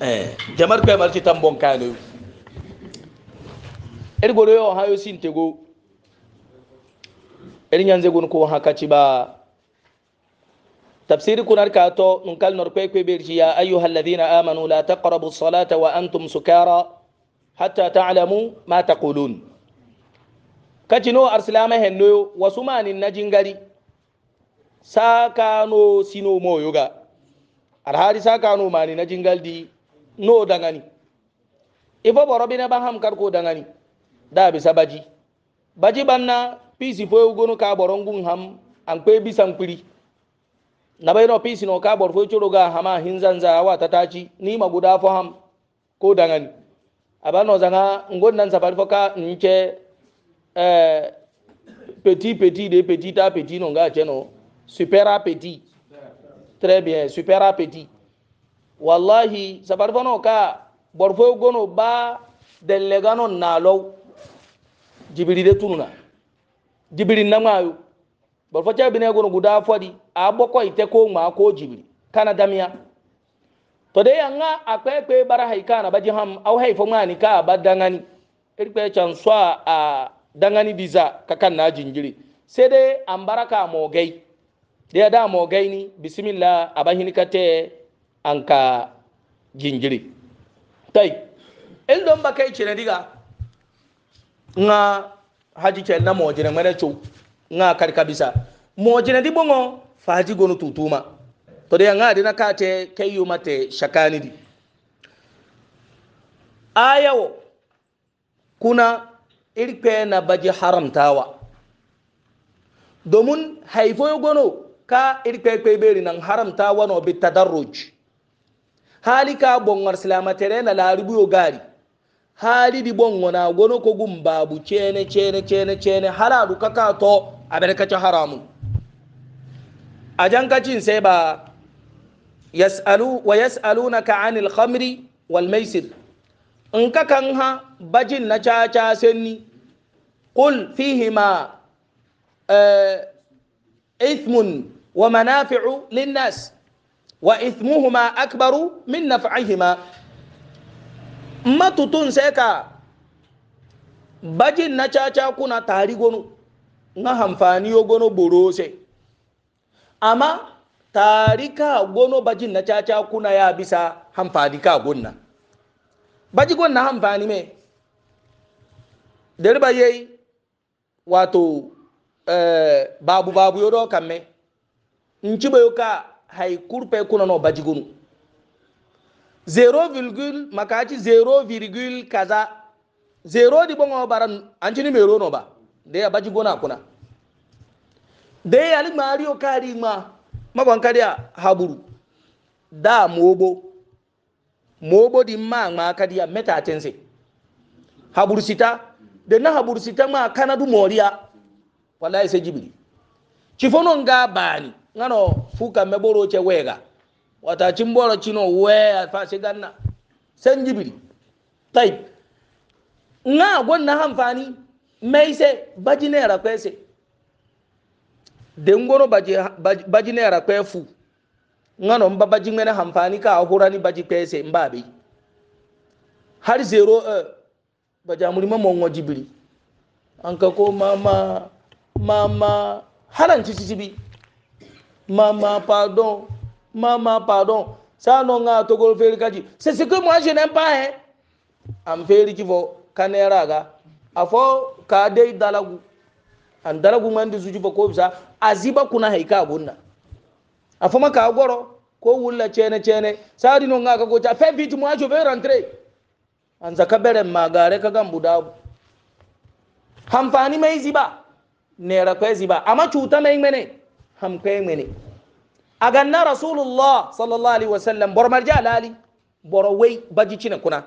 Eh, jamar kai marti tambon kano ir goro yo hayo sin tego ir nyanze gun ko hakati ba tafsir kunar ka to nun kal nor kwe kwe berji ya ayyuhal ladina amanu la taqrabu salata wa antum sukara hatta ta'lamu ma taqulun kati no arsilama henno wasu manin Sa kano sino moyoga alhaali sa kanu mani na jingaldi no dangani ifo e boro bine ba ham kar ko dangani da bisa baji baji banna pisi fo ugonu ka boro ngun ham an kwe bisa nkpiri na bayno pisi no ka boro fo choro ga hama hinzanza awa tatachi ni maguda fo ham ko dangani abano zanga ngon nan safari fo ka nche eh petit petit de petit à petit no ga cheno super à petit très bien super appétit wallahi sabar fano ka borfo gono ba delle gano nalo jibiri de tununa jibiri na mayu borfo cha bine gono guda fodi a boko ite ko ma ko jibiri kana damiya to de yanga akwepe bara haikana baji ham au haifo ngani ka badangani irpe er chan swa a dangani diza kakan na jinjiri sai dai an baraka da ya da mo gaini bismillah te an ka jingiri tai in don ba kai cire diga nga haji ke na mo jina mana chu nga karka bisa mo na di bongo fa haji gonu tutuma to de nga dina kai yu mate shakani di ayawo kuna irpe na baji haramtawa domin haifo gono ka irkpekpe beri nan haramta wano bi tadarruj hali ka bongar silamatere na laribu yo gari hali di bongo na gono ko gumbabu cene cene cene cene halalu kaka to abarkaci haramu a jankacin sai ba yas'alu wa yas'alunaka 'anil khamri wal maisir in ka kan ha bajin na caca senni qul fihima uh, ithmun ومنافع للناس وإثمهما أكبر من نفعهما ما تتون سيكا bajin na caca kuna tari gono na hamfani yo gono borose amma tari ka gono bajin na caca kuna ya bisa hamfani ka gonna baji gonna hamfani me derba yayi wato eh, babu babu yoro kan me nchibayo ka haikur pe kuna no virgul 0, zero virgul kaza zero di bongo bara anchini mero no ba baji abajiguna kuna de ali mario kari ma magon kadia haburu da mobo mobo di ma ma kadia meta atense haburu sita de na haburu sita ma kanadu moria wallahi sai jibili chifono nga bani ngano fuka me boro che wega wata chimboro chino we fa se ganna sanjibiri tay. nga gonna hamfani mai se bajinera kwese dengoro baji bajinera kwefu ngano mba baji mena hamfani ka ahurani baji kwese mbabe har zero uh, eh, bajamuri mamongo jibiri anka ko mama mama haranci cibi Maman, pardon. Maman, pardon. Ça, non, à Togo, Félikaji. C'est ce que moi, je n'aime pas, hein. Eh. Am Félikivo, Kaneraga. Afo, Kade, Dalagu. An Dalagu, Mandi, Zujibo, Kobza. Aziba, Kuna, Heika, Bunda. Afoma, Kagoro. Ko wulla chene chene. Sadi no nga ça fait vite, moi, je vais rentrer. Anza kabere magare kagambu dabu. Hamfani meiziba. Nera kweziba. Ama chuta meimene ham kayngene aganna rasulullah sallallahu alaihi wasallam bor marja alali boro wey baji cina kuna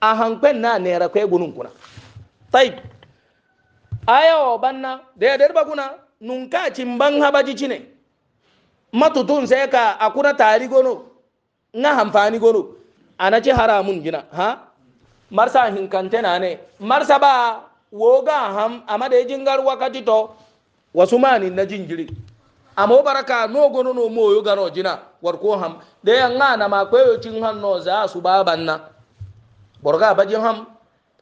a hankwen na nera kwe gunun kuna Taib. ayawo banna da yadda ba kuna nunka cimban ha baji cine matutun sai ka a kuna tari gono na hamfani gono a na ci haramun gina ha marsa hinkante na ne marsa ba woga ham a madajin garwa ka to wasu manin na jingiri amo baraka nogono no moyo gano jina warko ham de nga na ma kweyo cin han no za su baban na borga baji ham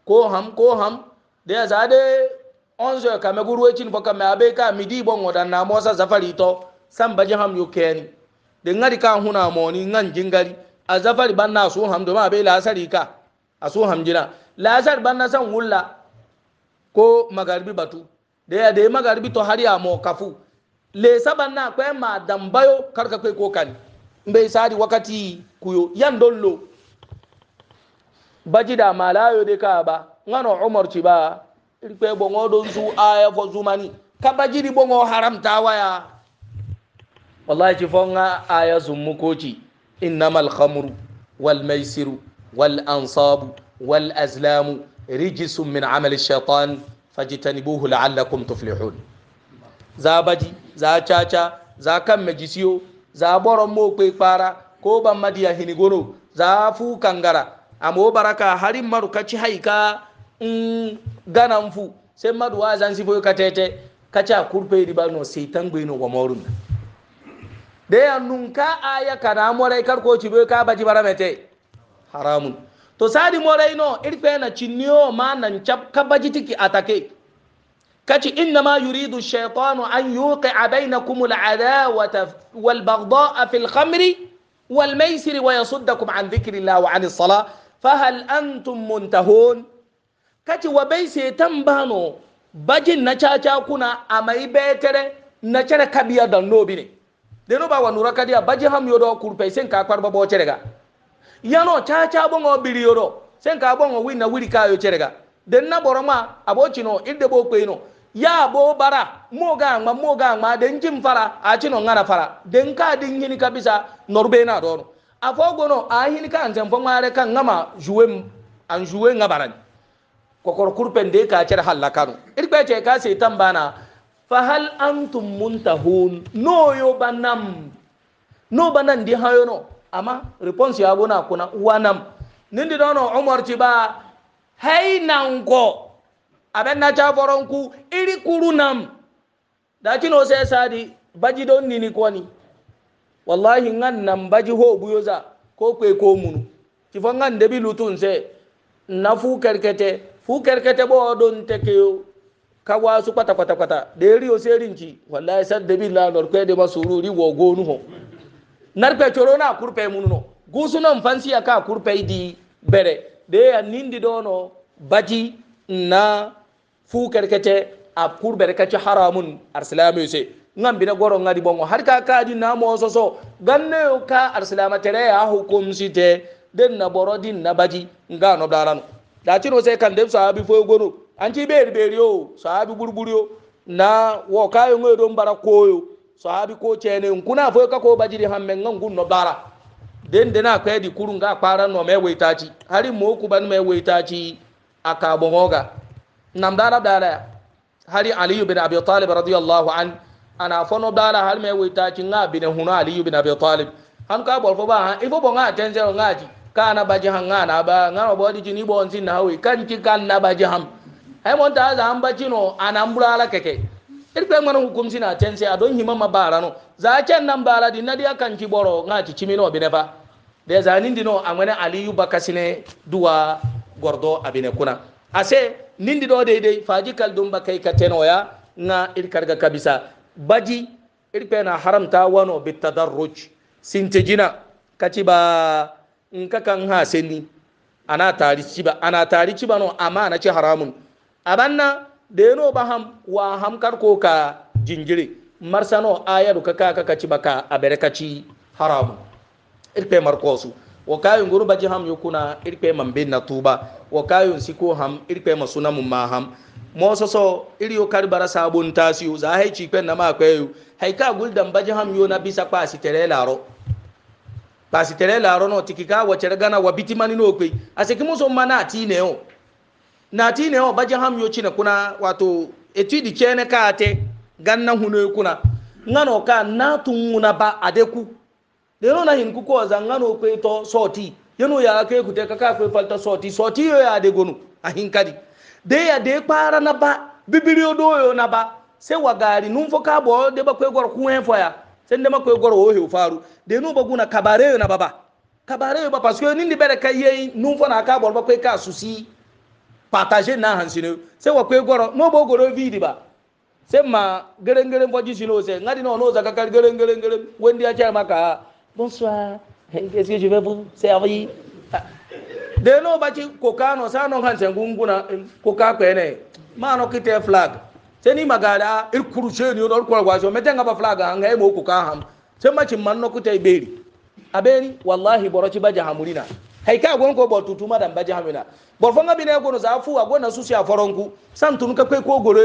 ko ham ko ham de za de onzo ka me guru cin foka me abe ka midi bongo dan na mosa zafari to san baji ham yu ken de ngari ka huna mo ni ngan jingari a zafari banna su ham do ma be la sari ka a su ham jina la sar banna san wulla ko magarbi batu de ya de magarbi to hari amo kafu le saban na kwe ma dambayo karka kwe ko kan bai sari wakati kuyo yan dollo bajida malayo de ka ba ngano umar ci ba irpe bongo don su aya fo zumani ka bajidi bongo haramta waya wallahi ci fonga aya zummu koci innamal khamru wal maisiru wal ansabu wal azlamu rijisun min amali shaitan fajitanibuhu la'allakum tuflihun za baji za caca za kan majisiyo za boron mo kwe kpara ko ban madiya hinigono za fu kangara amo baraka harin maru haika in mm, ganan fu sai madu wa zan sifo ka tete kaca kurpe riba no seitan gbe no gomorun da ya nunka aya kana morai kar ko ci ka baji bara mete haramun to sadi morai no irfe na cinniyo ma nan cap ka baji tiki atake kaci innama yuridu shaitanu an yuqi'a bainakum al'adawata wal baghdha'a fil khamri wal maisiri wa yasuddakum an dhikrillah wa anis salah fahal antum muntahun kaci wa bai setan bano bajin na caca kuna a mai betere na cere kabiya da nobi ne da no ba wa nura kadiya baji ham yodo kurpe sen ka kwarba bo cerega yano caca bongo biri yodo sen ka bongo wi na wiri kayo cerega den na boroma abocino idde bo kweno ya bo bara mo moga ma moga ma den jim fara a cino ngana fara den ka din hini kabisa norbe na dono a fogo no a hini ka anzen fo mare kan ngama juwe an juwe ngabaran kokor kurpen de ka cer halakan irbe ce ka se tambana fa hal antum muntahun no yo banam no banan di hayo no amma response ya gona kuna wanam nindi dono umar ci ba hay nan ko aben na cha foronku iri kurunam da kino sai sadi baji don ni kwani wallahi ngan nan baji ho buyoza ko kwe ko munu ti ngan debi lutun se na fu kerkete fu kerkete bo don tekeyo ka wasu kwata kwata kwata da ya riyo sai rinci wallahi san debi la lor kwe de masuru ri wo gonu ho narpe choro kurpe munu no gusu nan fansi aka kurpe di bere de ya nindi dono baji na fu kerkete a kur berkace haramun arsilame se ngam bina goro ngadi bongo har ka kadi na mo soso ganne ka arsilama tere ya hukum site den na boro din na baji nga no darano da ciro sai kan dem sahabi fo gono an beri beri yo sahabi burburi yo na wo kayo ngoy don bara koyo sahabi ko cene kuna fo ka ko baji di hamme ngam gun no bara den den akwai di kurun ga kwara no me weitaci hari mo ku ban me aka bongoga nam dala dala hari aliyu bin abi talib radiyallahu an ana fono dala har me wita cin nga bin hunu aliyu bin abi talib han ka bol fo ba han ifo bo nga tenze nga ji kana baji han nga na ba nga bo di jini bo nsin na hawi kan ci kan na baji ham ai mon ta za han baji no ana mbulala keke irpe ngana hukum sina tenze adon hima mabara no za ken nan bala di nadia kan ci boro nga ci cimi no binefa de za nindi no amana aliyu bakasine duwa gordo abine kuna ase nindi do deidei faji kal dumba kai ka tenoya nga irkarga kabisa baji irpena haramta wano bitadarruj sintejina kaciba nka kan ha seni ana tari ciba ana tari ciba no amma ana ci haramun abanna deno ba ham wa kar ko ka jingire marsano ayadu ka ka ka ciba abere ka ci haramun irpe markosu wakayun guruba ji ham yukuna irpe man bin na tuba wakayun siko ham irpe ma suna ma ham mo so so iri yo kar bara sabun tasiu za hai ci pen na ma kweyu hai ka guldan baji ham yo na bisa kwa sitere laro ba sitere laro no tikika wace gana wa bitimani no kwe asiki muso mana ti ne o na ti ne o baji ham yo cina kuna wato etudi kene ka ate ganna hunu kuna ngano ka na tununa ba adeku deno na hin kuko zangano kwe to soti yano ya kai kute ka kwe falta soti soti yo ya de gonu a hin kadi de ya de para na ba bibiriyo doyo na ba sai wagari nun fo ka bo de ba kwe gor kuwen fo ya sai de ma kwe gor o he faru de no baguna kabare yo na baba kabare yo ba parce que ni di bere kaye nun fo na ka bo ba kwe ka susi partager na hansino se wa kwe gor no bo goro vidi ba se ma geren geren fo jisino sai ngadi no no zaka kar geren geren geren wendi a maka bonsoir, eh, qu'est-ce que je vais vous servir ah. de no bachi koka no sa no hanse gunguna koka euh, ne. Mano qui kite flag C'est ni magada ir kurushe ni no kwa gwaso metenga ba flag an ga mo koka ham se maci mano, no kute beri abeni wallahi boroci baja hamurina ka, gon ko bo tutuma dan baja hamina borfonga bine gono zafu agona susi a foronku santun ka kwe ko goro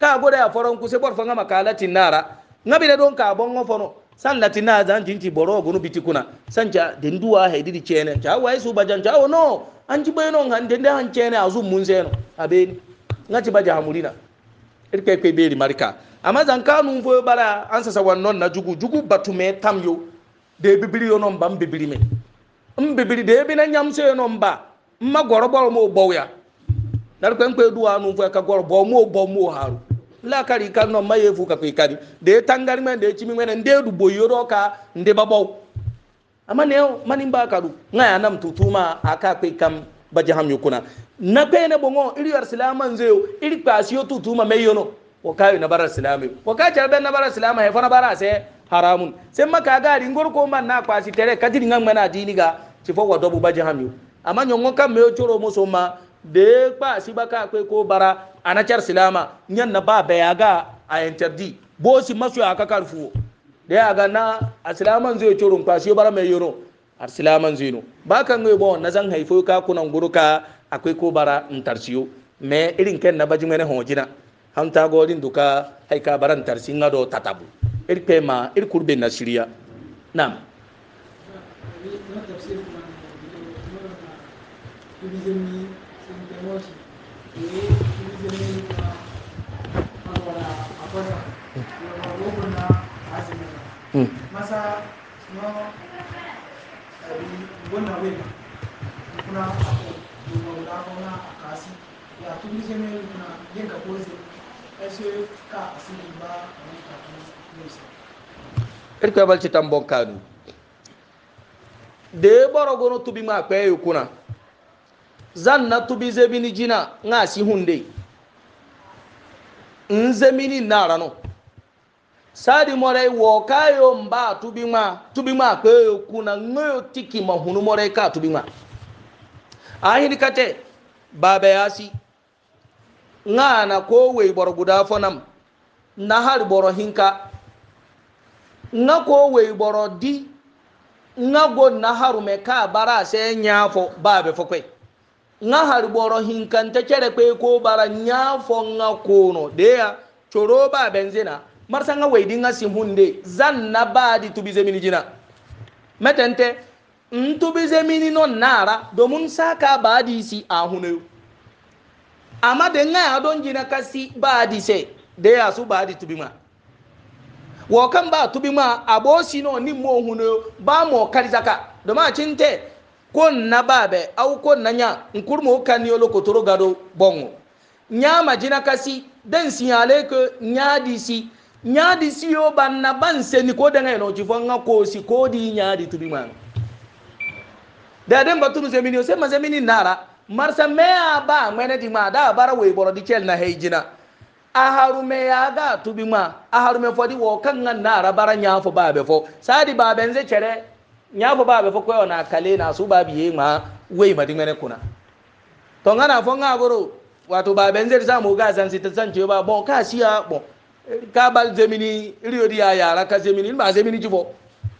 ka goda ya se borfonga makala nara ngabine don ka bongo fono san latina zan jinci boro gonu bitikuna san ca dinduwa haididi cene ca wai su bajan ca o no an ci bayno han dende han cene azu mun seno abeni ngati baja hamulina irke kwe beri marika amma zan kanu fo bara an sasa wannan na jugu jugu batume tamyo de bibiri yo non bam bibiri me in bibiri de bi na nyam se non ba ma goro boro mo boya dar kwen kwe duwa nu fo ka goro bo mo bo mo haru la kari ka no ma fu ka kari de tangar men de chimi men de du boyoro ka nde babau amma ne manin ba ka du ngaya nam tutuma aka kai kam bajaham yukuna na pene bongo iri arsilama nzeo iri kwasiyo tutuma meyono wakayo na bara silami wakayo charbe na bara silama hefo na bara se haramun sai maka gari ngor ko man na kwasi tere kadiri ngam mana dini ga tifo wadobu bajaham yu amma nyongo kam meyo choro musoma de kwasi baka kwe ko bara a na anachar silama yan na ba bayaga a interdi bosi masu ya aka karfu da ya ga na silaman zai curun kwashe bar mai yoro asilaman zai no ba kan yi bawon na zan haifo ka kunan guruka akwai ko bara intarsiyo me irin ken na baji mene hojina han ta gorin duka haika baran na do tatabu irpe ma kurbe na shiriya na'am Thank you. sasa no wannan wai kuna duba da kuma a kasi ya tun zai mai kuna yin ka kozi ese ka asiri ba wani kafin nesa irka balci tambon kanu da ya bara gono tubi ma kwaye kuna zan na tubi zai bini jina nga si hunde in zemini na ranar sadi more wo kayo mba tubima tubima kweyo kuna ngoyo tiki ma mahunu more ka tubima ahini kate baba yasi ngana ko we bor guda fonam na har boro hinka nga ko we boro di nga go na haru me ka bara se nyafo babe fokwe nga har boro hinka ta kere kwe ko bara nyafo nga kono ya choro ba benzina marisa marsanga waidi nga simhunde zanna badi tubize mini jina metente ntubize mini no nara domin saka badi si ahune amma de nga ya don jina baa di se de ya su badi tubima wo kan a b'o si no ni mo hune ba mo karizaka domin a cinte ko na babe aw ko na nya nkurmo kan yolo kotoro gado bɔn bongo jina ka si den si signale nyaa di si. nyaadi siyo banna banseni ko denga eno chifo nga kosi kodi nyaadi tubimana daden batunu semini osema semini nara marsa meya ba ngwene dima da bara we boro di chel na heijina aharume ya ga tubima aharume fodi wo kan nga nara bara nyafo babe fo sadi babe nze chere nyafo babe fo kwe ona kale na su babi ye ma we ma dingene kuna to ngana fo nga goro wato babe nze sa mo ga san sita san ba bon ka siya bon kabal zemini rio di ayara ka zemini ba zemini jifo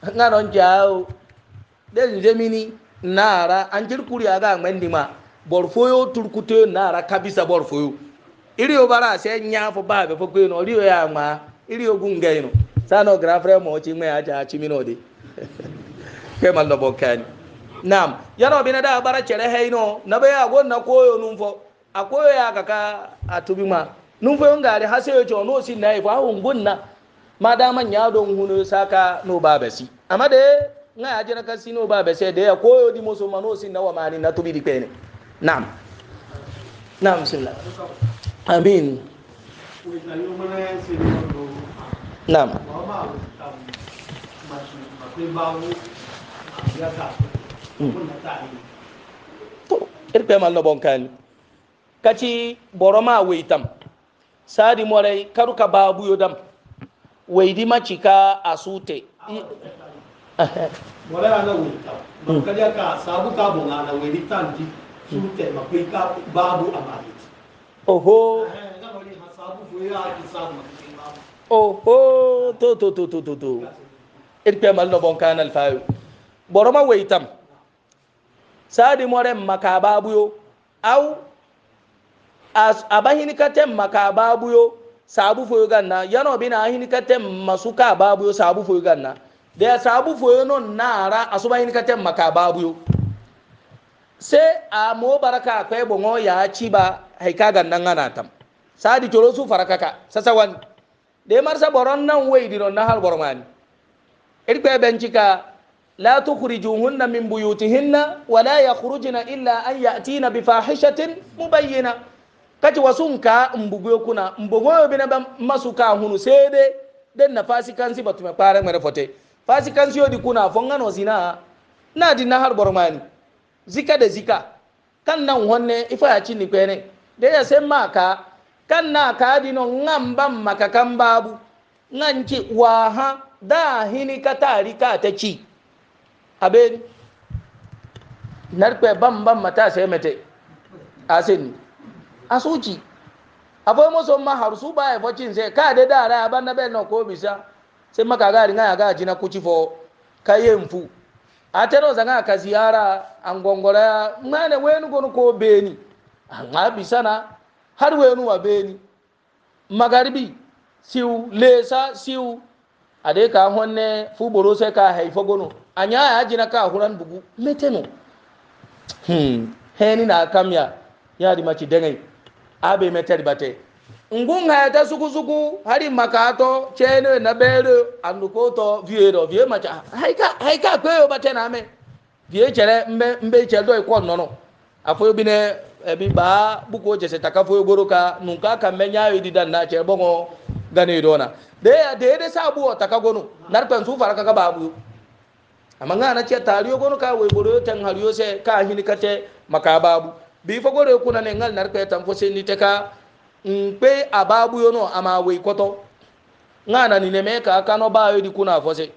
ngaron jao den zemini nara anjir kuri aga ngwendi ma borfoyo turkute nara kabisa borfoyo rio bara se nyafo ba be fo kweno rio ya ma rio no, sano grafre mo chi me aja chi minodi ke mal no bokani nam yaro bina da bara chere heino na be agon na koyo numfo akoyo ya kaka atubima nun foyon gari hase yo cho no sin nai fa hun gunna madama nya don hunu saka no babasi amma de nga ya jira kasi no babasi de ya koyo di muso mano sin na wa mani na tubi di pene nam nam silla amin nam to hmm. irpe mal no bonkani kaci boroma weitam sadi morai karuka babu yodam waidi macika a sute morai ana wulita makariya hmm. ka sabu ka bunga na waidi tanti sute makwai ka babu a maliti oho oho to to to to to to irpe mal no bon kanal fayu boroma waitam sadi morai maka babu yo au abahini kate maka babuyo sabu foyo ganna yano bina ahini kate masuka babuyo sabu foyo ganna da sabu foyo no nara asubahini kate maka babuyo sai a mo baraka akwai bongo ya ci ba haika gannan ngana tam sadi toro su farakaka sasa wan de marsa boron nan wai dino na hal bormani irkwe bencika لا تخرجوهن من بيوتهن ولا يخرجن إلا أن يأتين بفاحشة مبينة kati wasu nka mbugu kuna mbugu yobi na masu ka hunu sede den na fasikansi batume kpare ngwere fote fasikansi yodi kuna fonga no zina na di na har bormani zika de zika kan nan honne ifa ya cinni kwene da ya sai maka kan na ka di no ngamba maka kambabu, nganci waha da hini ka tarika ta ci abeni narkwe bam bam mata sai mate asini asuci afoy moso ma harusu ba e focin se ka de dara ya banna be no ko bisa se maka gari nga ga jina kuci fo kaye mfu atero zanga ka ziyara angongora mane wenu gonu ko beni nga bisa na har wenu wa beni magaribi siu lesa siu ade ka honne fu boro se ka haifo gono anya ya jina ka huran bugu meteno hmm heni na kamya yadi machi dengai abe meter bate ngun ha ta suku suku hari makato chene na bere anduko to viero vie macha haika haika kweyo bate na me vie chere mbe mbe chere do ikwo nono afo bi ebi ba buko jese takafo goroka nunka ka menya yidi dan na che bongo gani dona de de de sabu takagono narpen su faraka ka babu amma ngana che tariyo gono ka we goro tan hariyo se ka hinikate makababu bi fogoro kuna ne ngal nar kwe tamfo se ni teka mpe ababu yono ama we koto ngana ni nemeka kano ba yodi kuna fose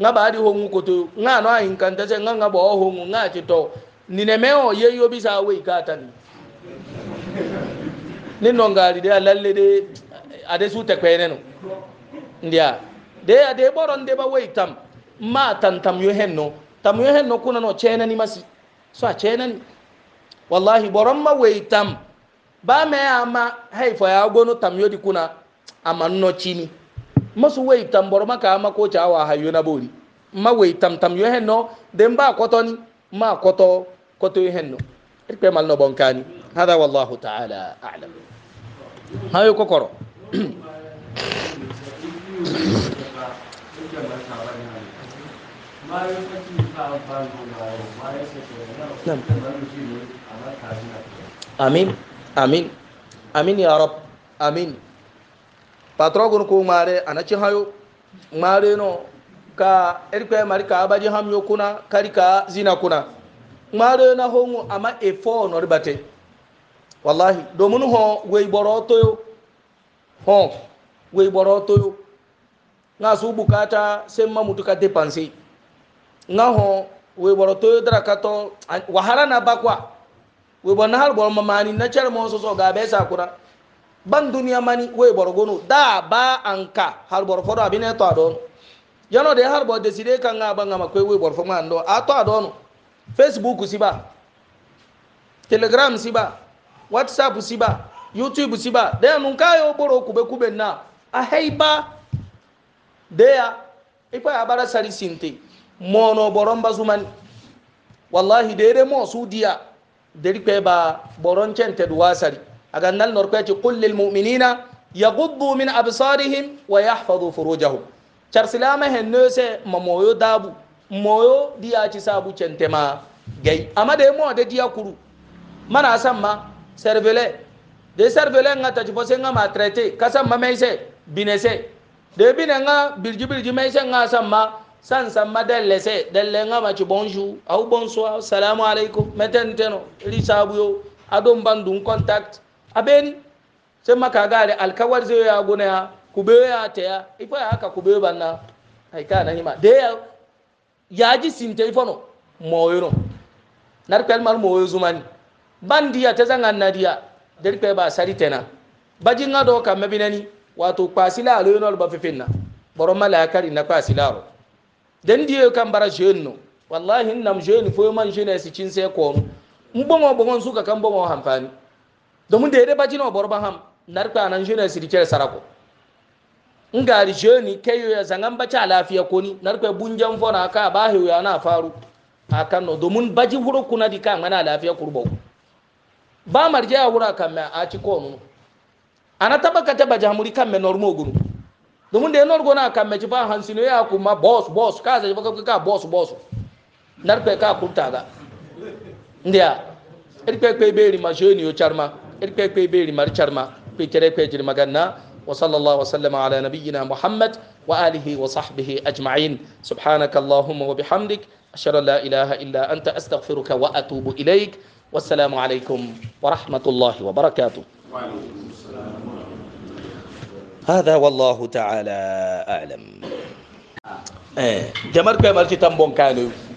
nga ba di hongu koto nga no ayin kanta se nga nga bo hongu nga chito ni nemeo ye yobi sa we kata ni ni nongari de alalle de ade su te kwe nenu ndia de ade boron de ba we tam ma tantam yo henno tam yo henno kuna no chena ni masi so a chena ni wallahi boron ma wai tam ba me ama haifa ya gono tam yodi kuna amma no chini masu wai tam bor maka ama ko chawa hayo na bori ma wai tam tam yo henno den ba koto ni ma koto koto yo henno irpe mal no bonkani hada wallahu ta'ala a'lam hayo kokoro Thank amin amin amin ya rab amin patrogun ko mare anachi hayo mare no ka erikwe mari ka abaji hamyo kuna karika zina kuna mare na hongu ama efo no ribate wallahi domin ho we boro toyo ho we boro toyo na su bukata sai mamutuka depanse nga ho we boro to dara ka wahara na bakwa we boro na har boro mamani na char mo so ga be sa ban duniya mani we boro gono da ba anka har boro fodo abine to adon yano de har boro desire kan nga banga makwe we boro fo ma ndo ato adon facebook siba telegram siba whatsapp siba youtube siba de nun kayo boro kube kube na a heiba de ya ipa abara sari sinte mono boron bazuman wallahi dede mo sudiya deri kwe ba boron cente duwasari aga nal nor kwe ci qul lil mu'minina yaghuddu min absarihim wa yahfazu furujahum char silama hen nose mamoyo dabu moyo diya ci sabu cente ma gay amma de mo de diya kuru mana san ma cervelet de cervelet nga ta ci fo se nga ma traiter kasam ma meise binese de bine nga birji nga san ma san san ma dalle se dalle nga ma ci bonjour au bonsoir salamu alaikum meten teno ri sabu yo adon bandun contact abeni sai maka gare alkawar zai ya guna ya kube ya ta ya ifa ya haka kube banna ai ka nan ma da ya ya ji sin telefono moyo no nar pel mar moyo zumani bandiya ta zangan nadiya der pe ba sari tena bajin ga do ka mabinani wato kwasila aloyinol ba fifinna boro malakari na kwasilaro den diye kan bara jenno wallahi nam jeni fo man jeni si cin se ko mbongo bongo suka kan bongo hamfani domin da ya daba jina borba ham narka nan jeni si dikere sarako ngari jeni kayo ya zangan bacha lafiya koni narka bunjan fo na ka ba ya na faru akan no domin baji huro kuna dika mana lafiya kurbo ba marje ya hura kan ma a ci ko no ana tabaka tabaja hamuri kan me normo guru domin da ya norgo na kan meci fa hansino ya kuma boss boss ka sai baka ka boss boss narpe ka kurta ga ndiya irpe pe beri ma jeni yo charma irpe pe beri mar charma pe kere pe magana وصلى wa sallallahu wa sallama ala nabiyyina muhammad wa alihi wa sahbihi ajma'in subhanaka allahumma wa bihamdik ashhadu an la ilaha illa anta astaghfiruka wa atubu ilaik والسلام عليكم ورحمه الله وبركاته هذا والله تعالى اعلم إيه، جمرك مرتي تمبون كانوا